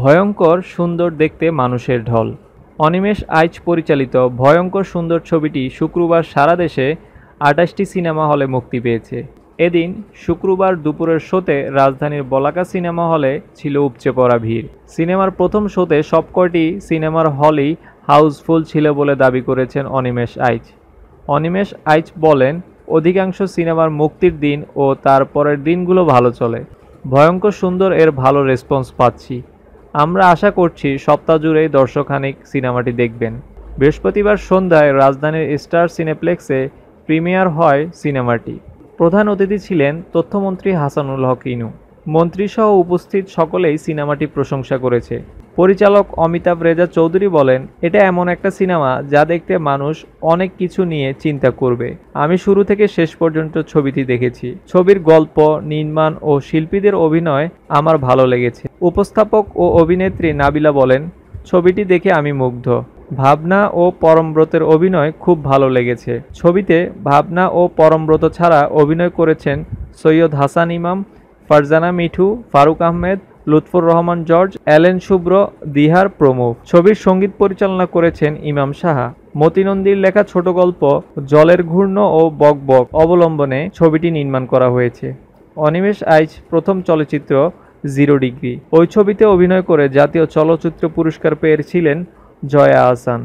ভয়ঙ্কর সুন্দর দেখতে মানুষের ঢল অনিমেষ আইচ পরিচালিত ভয়ঙ্কর সুন্দর ছবিটি শুক্রবার সারা দেশে আঠাশটি সিনেমা হলে মুক্তি পেয়েছে এদিন শুক্রবার দুপুরের শোতে রাজধানীর বলাকা সিনেমা হলে ছিল উপচে পড়া ভিড় সিনেমার প্রথম শোতে সবকটি সিনেমার হলই হাউসফুল ছিল বলে দাবি করেছেন অনিমেষ আইচ অনিমেষ আইচ বলেন অধিকাংশ সিনেমার মুক্তির দিন ও তারপরের দিনগুলো ভালো চলে ভয়ঙ্কর সুন্দর এর ভালো রেসপন্স পাচ্ছি আমরা আশা করছি সপ্তাহ জুড়েই দর্শকখানিক সিনেমাটি দেখবেন বৃহস্পতিবার সন্ধ্যায় রাজধানীর স্টার সিনেপ্লেক্সে প্রিমিয়ার হয় সিনেমাটি প্রধান অতিথি ছিলেন তথ্যমন্ত্রী হাসানুল হক ইনু মন্ত্রীসহ উপস্থিত সকলেই সিনেমাটি প্রশংসা করেছে পরিচালক অমিতাভ রেজা চৌধুরী বলেন এটা এমন একটা সিনেমা যা দেখতে মানুষ অনেক কিছু নিয়ে চিন্তা করবে আমি শুরু থেকে শেষ পর্যন্ত ছবিটি দেখেছি ছবির গল্প নির্মাণ ও শিল্পীদের অভিনয় আমার ভালো লেগেছে উপস্থাপক ও অভিনেত্রী নাবিলা বলেন ছবিটি দেখে আমি মুগ্ধ ভাবনা ও পরমব্রতের অভিনয় খুব ভালো লেগেছে ছবিতে ভাবনা ও পরমব্রত ছাড়া অভিনয় করেছেন সৈয়দ হাসান ইমাম ফারজানা মিঠু ফারুক আহমেদ লুৎফুর রহমান জর্জ অ্যালেন শুভ্র দিহার প্রমুখ ছবির সঙ্গীত পরিচালনা করেছেন ইমাম সাহা মতিনন্দীর লেখা ছোট গল্প জলের ঘূর্ণ ও বকবক অবলম্বনে ছবিটি নির্মাণ করা হয়েছে অনিমেষ আইচ প্রথম চলচ্চিত্র জিরো ডিগ্রি ওই ছবিতে অভিনয় করে জাতীয় চলচ্চিত্র পুরস্কার পেয়েছিলেন জয়া আহসান